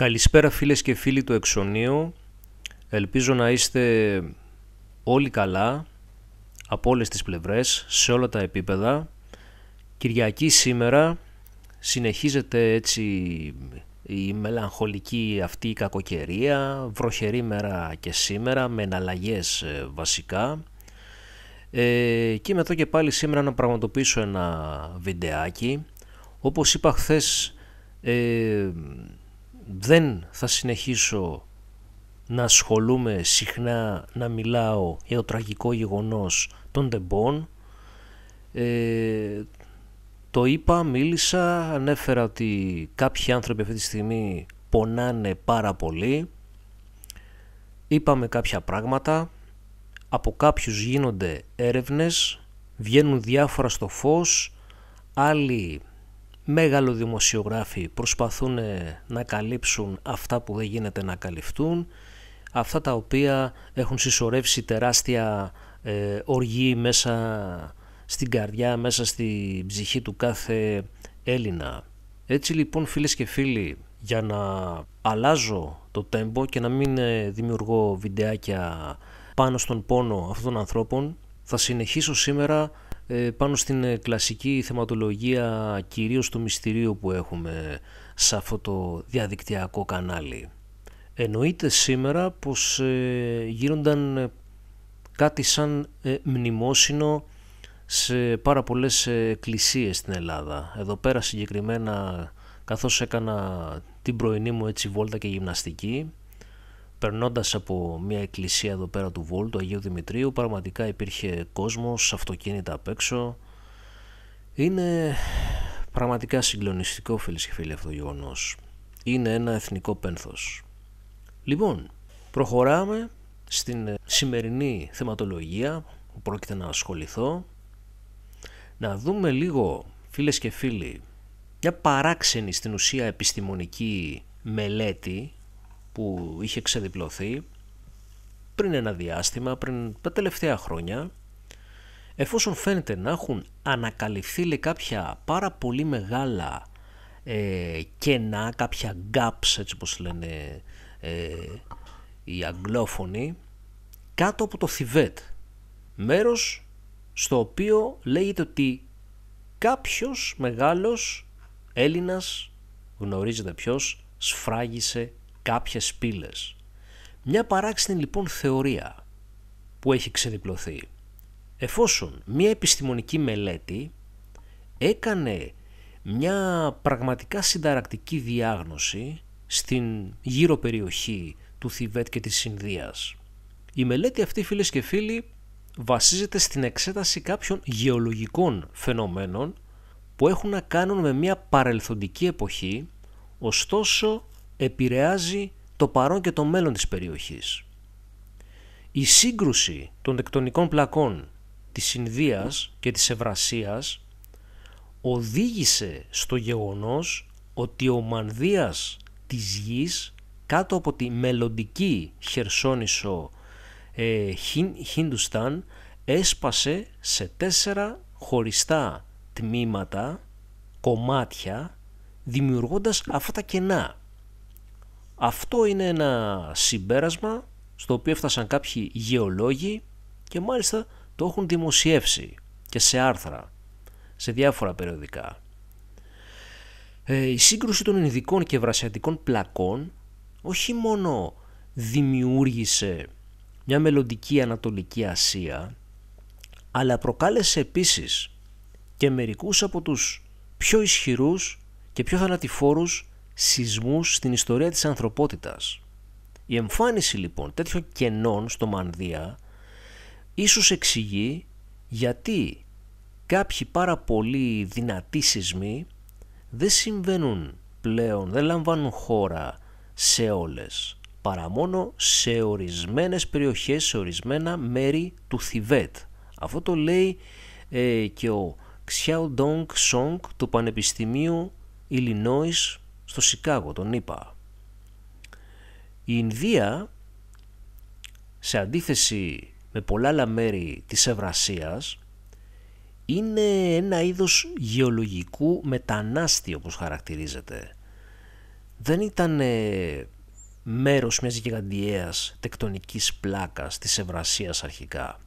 Καλησπέρα φίλες και φίλοι του Εξονίου. Ελπίζω να είστε όλοι καλά από όλες τις πλευρές, σε όλα τα επίπεδα. Κυριακή σήμερα συνεχίζεται έτσι η μελαγχολική αυτή κακοκαιρία, βροχερή μέρα και σήμερα με εναλλαγές ε, βασικά. Ε, και είμαι εδώ και πάλι σήμερα να πραγματοποιήσω ένα βιντεάκι. Όπως είπα χθες, ε, δεν θα συνεχίσω να ασχολούμαι συχνά να μιλάω για το τραγικό γεγονός των τεμπών. το είπα, μίλησα, ανέφερα ότι κάποιοι άνθρωποι αυτή τη στιγμή πονάνε πάρα πολύ. Είπαμε κάποια πράγματα, από κάποιους γίνονται έρευνες, βγαίνουν διάφορα στο φως, άλλοι Μέγαλο δημοσιογράφοι προσπαθούν ε, να καλύψουν αυτά που δεν γίνεται να καλυφθούν, αυτά τα οποία έχουν συσσωρεύσει τεράστια ε, οργή μέσα στην καρδιά, μέσα στη ψυχή του κάθε Έλληνα. Έτσι λοιπόν φίλες και φίλοι, για να αλλάζω το τέμπο και να μην ε, δημιουργώ βιντεάκια πάνω στον πόνο αυτών των ανθρώπων, θα συνεχίσω σήμερα ε, πάνω στην ε, κλασική θεματολογία κυρίως του μυστηρίου που έχουμε σε αυτό το διαδικτυακό κανάλι. Εννοείται σήμερα πως ε, γίνονταν κάτι σαν μνημόσυνο σε πάρα πολλές εκκλησίες στην Ελλάδα. Εδώ πέρα συγκεκριμένα καθώς έκανα την πρωινή μου έτσι βόλτα και γυμναστική Περνώντας από μια εκκλησία εδώ πέρα του Βόλου, του Αγίου Δημητρίου, πραγματικά υπήρχε κόσμος, αυτοκίνητα απ' έξω. Είναι πραγματικά συγκλονιστικό, φίλες και φίλοι, αυτό το γεγονός. Είναι ένα εθνικό πένθος. Λοιπόν, προχωράμε στην ε, σημερινή θεματολογία που πρόκειται να ασχοληθώ. Να δούμε λίγο, φίλες και φίλοι, μια παράξενη στην ουσία επιστημονική μελέτη που είχε ξεδιπλωθεί πριν ένα διάστημα, πριν τα τελευταία χρόνια, εφόσον φαίνεται να έχουν ανακαλυφθεί λέει, κάποια πάρα πολύ μεγάλα ε, κενά, κάποια gaps έτσι όπως λένε ε, οι αγγλόφωνοι, κάτω από το Θιβέτ, μέρος στο οποίο λέγεται ότι κάποιος μεγάλος Έλληνας, γνωρίζετε ποιος, σφράγισε κάποιες πύλες. Μια παράξενη λοιπόν θεωρία που έχει ξεδιπλωθεί. Εφόσον μια επιστημονική μελέτη έκανε μια πραγματικά συνταρακτική διάγνωση στην γύρω περιοχή του Θιβέτ και της Ινδίας. Η μελέτη αυτή φίλες και φίλοι βασίζεται στην εξέταση κάποιων γεωλογικών φαινομένων που έχουν να κάνουν με μια παρελθοντική εποχή, ωστόσο επηρεάζει το παρόν και το μέλλον της περιοχής. Η σύγκρουση των τεκτονικών πλακών της Ινδίας και της Ευρασίας οδήγησε στο γεγονός ότι ο μανδύας της γης κάτω από τη μελλοντική χερσόνησο ε, Χιντουστάν έσπασε σε τέσσερα χωριστά τμήματα, κομμάτια, δημιουργώντας αυτά τα κενά. Αυτό είναι ένα συμπέρασμα στο οποίο έφτασαν κάποιοι γεωλόγοι και μάλιστα το έχουν δημοσιεύσει και σε άρθρα, σε διάφορα περιοδικά. Ε, η σύγκρουση των ειδικών και βρασιατικών πλακών όχι μόνο δημιούργησε μια μελλοντική Ανατολική Ασία, αλλά προκάλεσε επίσης και μερικούς από τους πιο ισχυρούς και πιο θανατηφόρους σεισμούς στην ιστορία της ανθρωπότητας. Η εμφάνιση λοιπόν τέτοιων κενών στο Μανδύα ίσως εξηγεί γιατί κάποιοι πάρα πολύ δυνατοί σεισμοί δεν συμβαίνουν πλέον, δεν λαμβάνουν χώρα σε όλες, παρά μόνο σε ορισμένες περιοχές, σε ορισμένα μέρη του Θιβέτ. Αυτό το λέει ε, και ο Xiao Dong Song του Πανεπιστημίου Illinois στο Σικάγο, τον είπα. Η Ινδία, σε αντίθεση με πολλά άλλα μέρη της Ευρασίας, είναι ένα είδος γεωλογικού μετανάστη όπως χαρακτηρίζεται. Δεν ήταν ε, μέρος μιας γιγαντιαίας τεκτονικής πλάκας της Ευρασίας αρχικά,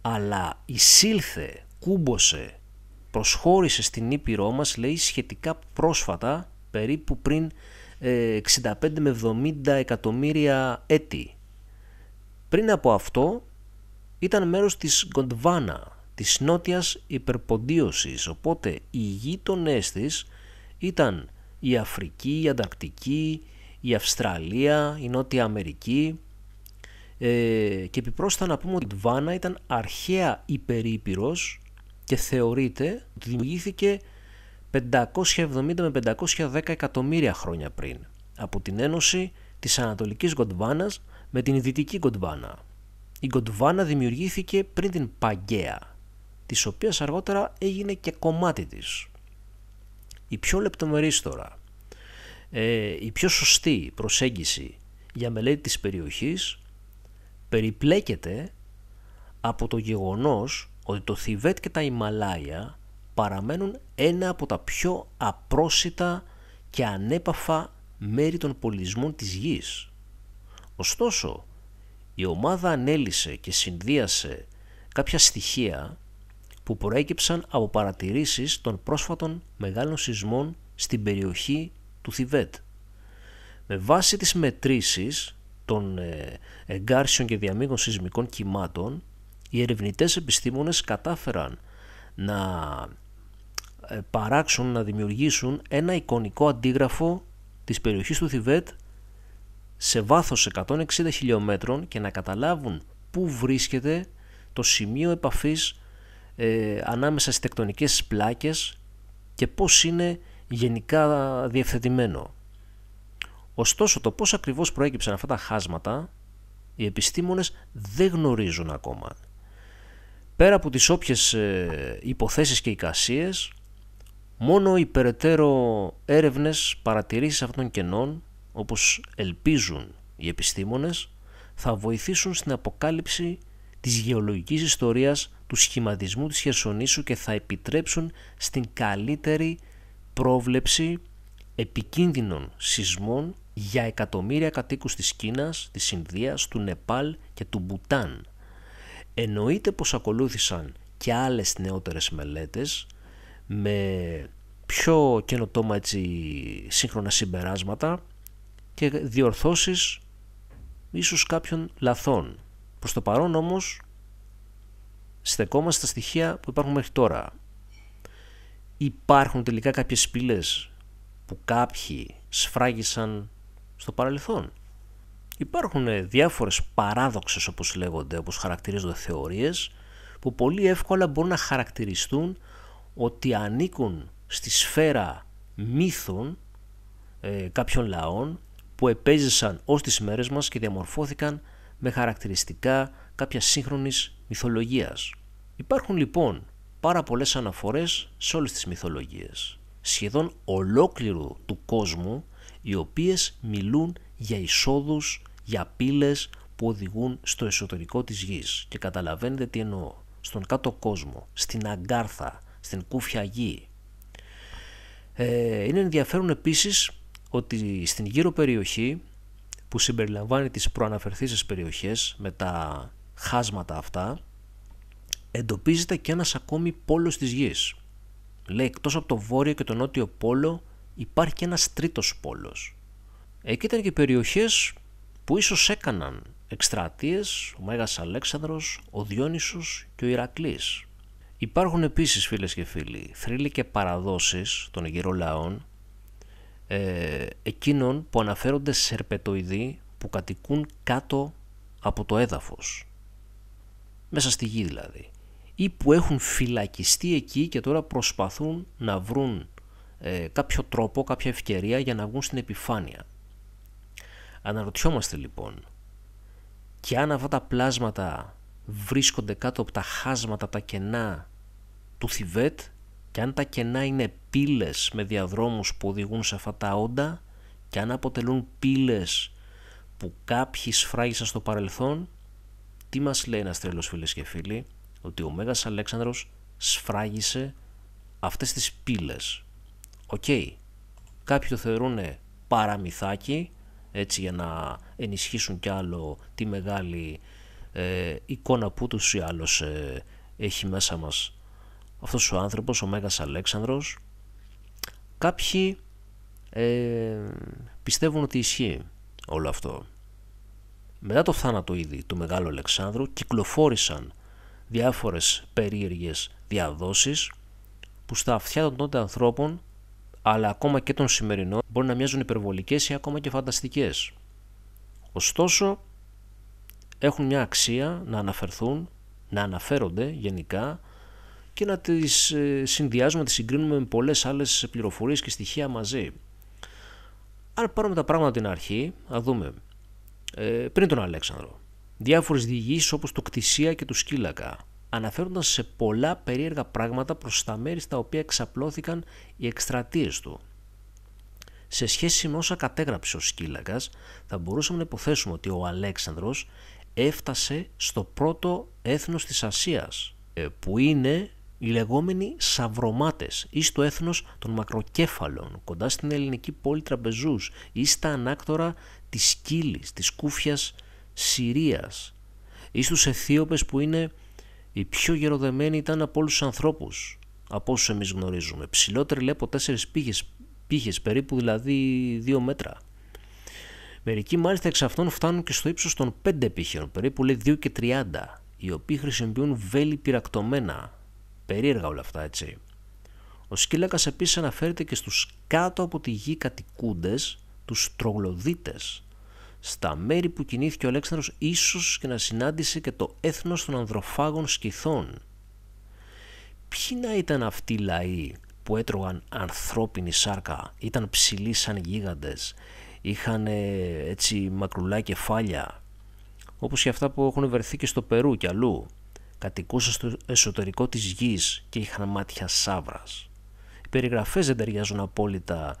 αλλά εισήλθε, κούμποσε, προσχώρησε στην Ήπειρό μας λέει σχετικά πρόσφατα περίπου πριν 65 ε, με 70 εκατομμύρια έτη. Πριν από αυτό ήταν μέρος της Γκοντβάνα, της νότιας υπερποντίωσης, οπότε οι γείτονές της ήταν η Αφρική, η Ανταρκτική, η Αυστραλία, η Νότια Αμερική ε, και επιπρόσθετα να πούμε ότι η Γκοντβάνα ήταν αρχαία υπερήπειρος και θεωρείται ότι δημιουργήθηκε 570 με 510 εκατομμύρια χρόνια πριν από την ένωση της Ανατολικής Γκοντβάνας με την Δυτική Γκοντβάνα. Η Γκοντβάνα δημιουργήθηκε πριν την Παγκαία, της οποίας αργότερα έγινε και κομμάτι της. Η πιο λεπτομερής τώρα, ε, η πιο σωστή προσέγγιση για μελέτη της περιοχής περιπλέκεται από το γεγονός ότι το Θιβέτ και τα Ιμαλάια παραμένουν ένα από τα πιο απρόσιτα και ανέπαφα μέρη των πολιτισμών της γης. Ωστόσο, η ομάδα ανέλησε και συνδύασε κάποια στοιχεία που προέκυψαν από παρατηρήσεις των πρόσφατων μεγάλων σεισμών στην περιοχή του Θιβέτ. Με βάση τις μετρήσεις των ε, εγκάρσιων και διαμήγων σεισμικών κυμάτων, οι ερευνητές επιστήμονες κατάφεραν να ε, παράξουν, να δημιουργήσουν ένα εικονικό αντίγραφο της περιοχής του Θιβέτ σε βάθος 160 χιλιόμετρων και να καταλάβουν πού βρίσκεται το σημείο επαφής ε, ανάμεσα στις τεκτονικές πλάκες και πώς είναι γενικά διευθετημένο. Ωστόσο το πώς ακριβώς προέκυψαν αυτά τα χάσματα οι επιστήμονες δεν γνωρίζουν ακόμα. Πέρα από τις όποιες ε, υποθέσεις και εικασίες Μόνο οι περαιτέρω έρευνες παρατηρήσεις αυτών των κενών, όπως ελπίζουν οι επιστήμονες, θα βοηθήσουν στην αποκάλυψη της γεωλογικής ιστορίας του σχηματισμού της Χερσονήσου και θα επιτρέψουν στην καλύτερη πρόβλεψη επικίνδυνων σεισμών για εκατομμύρια κατοίκους της Κίνας, της Ινδίας, του Νεπάλ και του Μπουτάν. Εννοείται πως ακολούθησαν και άλλες νεότερες μελέτες με πιο καινοτόμα έτσι, σύγχρονα συμπεράσματα και διορθώσεις ίσως κάποιων λαθών. Προς το παρόν όμως στεκόμαστε στα στοιχεία που υπάρχουν μέχρι τώρα. Υπάρχουν τελικά κάποιες σπήλες που κάποιοι σφράγισαν στο παρελθόν. Υπάρχουν ε, διάφορες παράδοξες όπως λέγονται, όπως χαρακτηρίζονται θεωρίες που πολύ εύκολα μπορούν να χαρακτηριστούν ότι ανήκουν στη σφαίρα μύθων ε, κάποιων λαών που επέζησαν ως τις μέρες μας και διαμορφώθηκαν με χαρακτηριστικά κάποια σύγχρονης μυθολογίας. Υπάρχουν λοιπόν πάρα πολλές αναφορές σε όλες τις μυθολογίες, σχεδόν ολόκληρου του κόσμου, οι οποίες μιλούν για εισόδους, για πύλες που οδηγούν στο εσωτερικό της γης. Και καταλαβαίνετε τι εννοώ. Στον κάτω κόσμο, στην αγκάρθα, στην Κούφια Γη. Ε, είναι ενδιαφέρον επίσης ότι στην γύρω περιοχή που συμπεριλαμβάνει τις προαναφερθήσεις περιοχές με τα χάσματα αυτά εντοπίζεται και ένας ακόμη πόλος της γης. Λέει εκτός από το βόρειο και το νότιο πόλο υπάρχει και ένας τρίτος πόλος. Εκεί ήταν και περιοχές που ίσως έκαναν εκστρατείες ο Μέγας Αλέξανδρος, ο Διόνυσος και ο Ηρακλής. Υπάρχουν επίσης φίλες και φίλοι θρύλοι και παραδόσεις των γύρω λαών ε, εκείνων που αναφέρονται σε σερπετοειδή που κατοικούν κάτω από το έδαφος μέσα στη γη δηλαδή ή που έχουν φυλακιστεί εκεί και τώρα προσπαθούν να βρουν ε, κάποιο τρόπο, κάποια ευκαιρία για να βγουν στην επιφάνεια. Αναρωτιόμαστε λοιπόν και αν αυτά τα πλάσματα βρίσκονται κάτω από τα χάσματα τα κενά του Θιβέτ και αν τα κενά είναι πύλες με διαδρόμους που οδηγούν σε αυτά τα όντα και αν αποτελούν πύλες που κάποιοι σφράγισαν στο παρελθόν τι μας λέει ένας τρελός φίλες και φίλοι ότι ο Μέγας Αλέξανδρος σφράγισε αυτές τις πύλες Οκ, κάποιοι το θεωρούν παραμυθάκι έτσι για να ενισχύσουν κι άλλο τη μεγάλη ε, εικόνα που τους ή άλλως ε, έχει μέσα μας αυτός ο άνθρωπος, ο Μέγας Αλέξανδρος. Κάποιοι ε, πιστεύουν ότι ισχύει όλο αυτό. Μετά το θάνατο ήδη του Μεγάλου Αλεξάνδρου κυκλοφόρησαν διάφορες περίεργες διαδόσεις που στα αυτιά των τότε ανθρώπων αλλά ακόμα και των σημερινών μπορεί να μοιάζουν υπερβολικές ή ακόμα και φανταστικές. Ωστόσο, έχουν μια αξία να αναφερθούν, να αναφέρονται γενικά και να τις ε, συνδυάζουμε, να τις συγκρίνουμε με πολλές άλλες πληροφορίες και στοιχεία μαζί. Αν πάρουμε τα πράγματα την αρχή, να δούμε. Ε, πριν τον Αλέξανδρο, διάφορες διηγήσεις όπως το κτησία και του Σκύλακα αναφέρονταν σε πολλά περίεργα πράγματα προς τα μέρη στα οποία εξαπλώθηκαν οι εκστρατείες του. Σε σχέση με όσα κατέγραψε ο Σκύλακας, θα μπορούσαμε να υποθέσουμε ότι ο Αλέξανδρος έφτασε στο πρώτο έθνος της Ασίας ε, που είναι οι λεγόμενοι Σαυρομάτες ή στο έθνος των Μακροκέφαλων κοντά στην ελληνική πόλη Τραπεζούς ή στα ανάκτορα της Σκύλης, της Κούφιας Συρίας ή στους Αιθίωπες που είναι οι πιο γεροδεμένοι ήταν από όλους τους ανθρώπους από όσους εμείς γνωρίζουμε. Ψηλότεροι λέει από τέσσερις πύχες, περίπου δηλαδή δύο μέτρα. Μερικοί μάλιστα εξ αυτών φτάνουν και στο ύψος των 5 επιχείρων, περίπου λέει 2 και 30, οι οποίοι χρησιμοποιούν βέλη πυρακτωμένα. Περίεργα όλα αυτά, έτσι. Ο σκύλακας επίσης αναφέρεται και στους κάτω από τη γη κατοικούντες, τους τρογλοδίτες, στα μέρη που κινήθηκε ο Αλέξανδρος ίσως και να συνάντησε και το έθνος των ανδροφάγων σκηθών. Ποιοι να ήταν αυτοί οι λαοί που έτρωγαν ανθρώπινη σάρκα, ήταν ψηλοί σαν γίγαντες, είχαν ε, έτσι μακρουλά κεφάλια όπως και αυτά που έχουν βρεθεί και στο Περού και αλλού κατοικούσαν στο εσωτερικό της γης και είχαν μάτια σάβρας οι περιγραφές δεν ταιριάζουν απόλυτα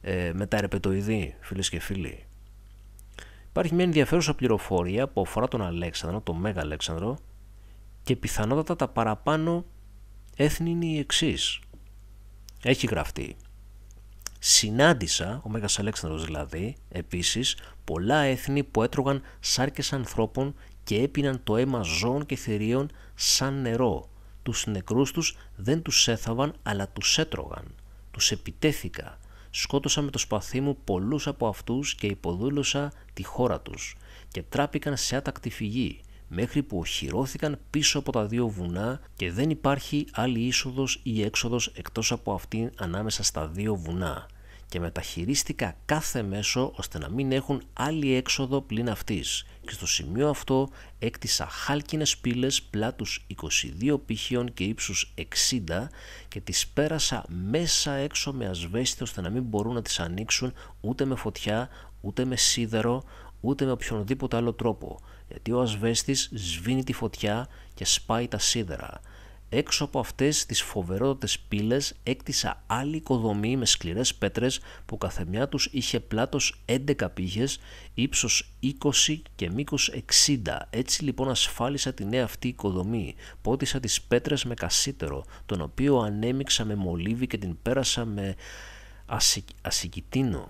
ε, με τα ρεπετοειδή φίλες και φίλοι Υπάρχει μια ενδιαφέρουσα πληροφορία που αφορά τον Αλέξανδρο, τον Μέγα Αλέξανδρο και πιθανότατα τα παραπάνω έθνη είναι η εξής. Έχει γραφτεί Συνάντησα, ο Μέγας Αλέξανδρος δηλαδή, επίσης, πολλά έθνη που έτρωγαν σάρκες ανθρώπων και έπιναν το αίμα ζώων και θηρίων σαν νερό. Τους νεκρούς τους δεν τους έθαβαν, αλλά τους έτρωγαν. Τους επιτέθηκα. Σκότωσα με το σπαθί μου πολλούς από αυτούς και υποδούλωσα τη χώρα τους και τράπηκαν σε άτακτη φυγή μέχρι που οχυρώθηκαν πίσω από τα δύο βουνά και δεν υπάρχει άλλη είσοδος ή έξοδος εκτός από αυτήν ανάμεσα στα δύο βουνά και μεταχειρίστηκα κάθε μέσο ώστε να μην έχουν άλλη έξοδο πλην αυτής και στο σημείο αυτό έκτισα χάλκινες πύλες πλάτους 22 πύχιων και ύψους 60 και τις πέρασα μέσα έξω με ασβέστη ώστε να μην μπορούν να τις ανοίξουν ούτε με φωτιά ούτε με σίδερο ούτε με οποιονδήποτε άλλο τρόπο, γιατί ο ασβέστης σβήνει τη φωτιά και σπάει τα σίδερα. Έξω από αυτές τις φοβερότατες πύλες έκτισα άλλη οικοδομή με σκληρές πέτρες που καθεμιά τους είχε πλάτος 11 πύχες, ύψος 20 και μήκος 60. Έτσι λοιπόν ασφάλισα τη νέα αυτή οικοδομή. Πότισα τις πέτρες με κασίτερο, τον οποίο ανέμιξα με μολύβι και την πέρασα με ασικ... ασικητίνο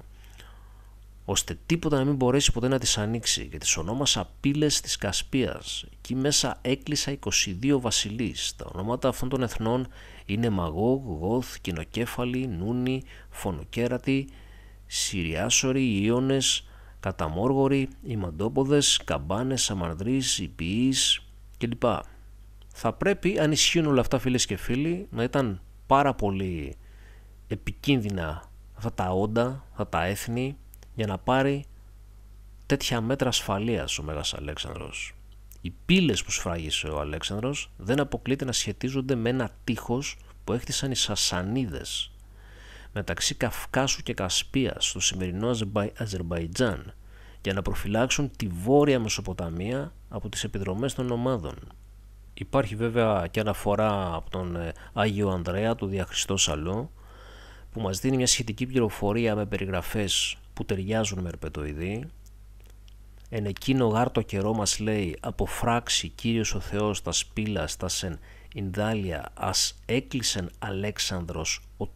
ώστε τίποτα να μην μπορέσει ποτέ να τις ανοίξει και τις ονόμασα πύλες της Κασπίας. Εκεί μέσα έκλεισα 22 βασιλείς. Τα ονόματα αυτών των εθνών είναι Μαγόγ, Γόθ, κοινοκέφαλη, Νούνι, Φωνοκέρατη, Συριάσοροι, Ιώνες, Καταμόργοροι, Ημαντόποδες, Καμπάνες, Αμαρδρείς, Υπηείς κλπ. Θα πρέπει, αν ισχύουν όλα αυτά φίλες και φίλοι, να ήταν πάρα πολύ επικίνδυνα αυτά τα όντα, αυτά τα έθνη, για να πάρει τέτοια μέτρα ασφαλείας ο Μέγας Αλέξανδρος. Οι πύλες που σφράγισε ο Αλέξανδρος δεν αποκλείται να σχετίζονται με ένα τείχος που έχτισαν οι Σασανίδες μεταξύ Καυκάσου και Κασπίας στο σημερινό Αζερμπαϊτζάν για να προφυλάξουν τη βόρεια Μεσοποταμία από τις επιδρομές των ομάδων. Υπάρχει βέβαια και αναφορά από τον ε, Άγιο Ανδρέα του Διαχριστό Σαλό που μας δίνει μια σχετική πληροφορία με περιγραφές που ταιριάζουν με ερπετοειδή. Εν εκείνο το καιρό μας λέει «Αποφράξει Κύριος ο Θεός τα σπήλα σεν Ινδάλια ας έκλεισεν Αλέξανδρος ο,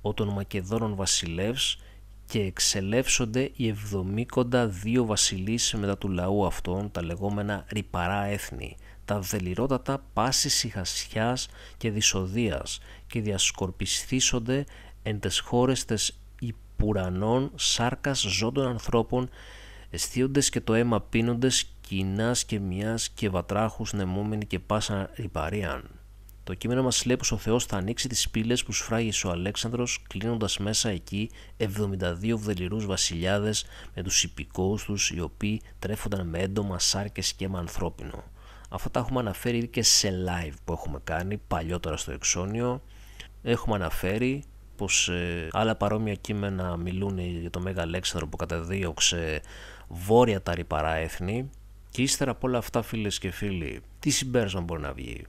ο των Μακεδόνων βασιλεύς και εξελεύσονται οι εβδομήκοντα δύο βασιλείς μετά του λαού αυτών τα λεγόμενα ρηπαρά έθνη, τα δεληρότατα πάσης ηχασιάς και δυσοδείας, και διασκορπιστήσονται εν τες χώρες τες ουρανών σάρκας ζώντων ανθρώπων, αισθίοντες και το αίμα πίνοντες, κοινάς και μιας και βατράχους νεμόμενοι και πάσα υπαρίαν. Το κείμενο μας λέει πως ο Θεός θα ανοίξει τις πύλες που σφράγισε ο Αλέξανδρος κλείνοντας μέσα εκεί 72 βδελιρούς βασιλιάδες με τους υπηκόους τους οι οποίοι τρέφονταν με έντομα σάρκες και αίμα ανθρώπινο. Αυτά τα έχουμε αναφέρει και σε live που έχουμε κάνει παλιότερα στο εξώνιο. Έχουμε αναφέρει πως ε, άλλα παρόμοια κείμενα μιλούν για το Μέγα Αλέξανδρο που καταδίωξε βόρεια τα ρηπαρά έθνη και ύστερα από όλα αυτά φίλες και φίλοι, τι συμπέρασμα μπορεί να βγει.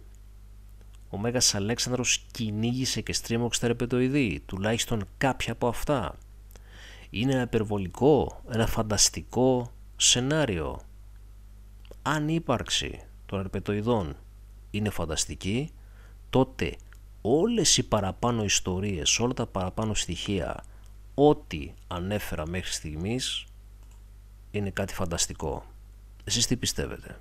Ο Μέγας Αλέξανδρος κυνήγησε και στρίμωξε τα ρεπετοειδή, τουλάχιστον κάποια από αυτά. Είναι ένα υπερβολικό, ένα φανταστικό σενάριο. Αν η ύπαρξη των ρεπετοειδών είναι φανταστική, τότε όλες οι παραπάνω ιστορίες, όλα τα παραπάνω στοιχεία, ό,τι ανέφερα μέχρι στιγμής είναι κάτι φανταστικό. Εσείς τι πιστεύετε.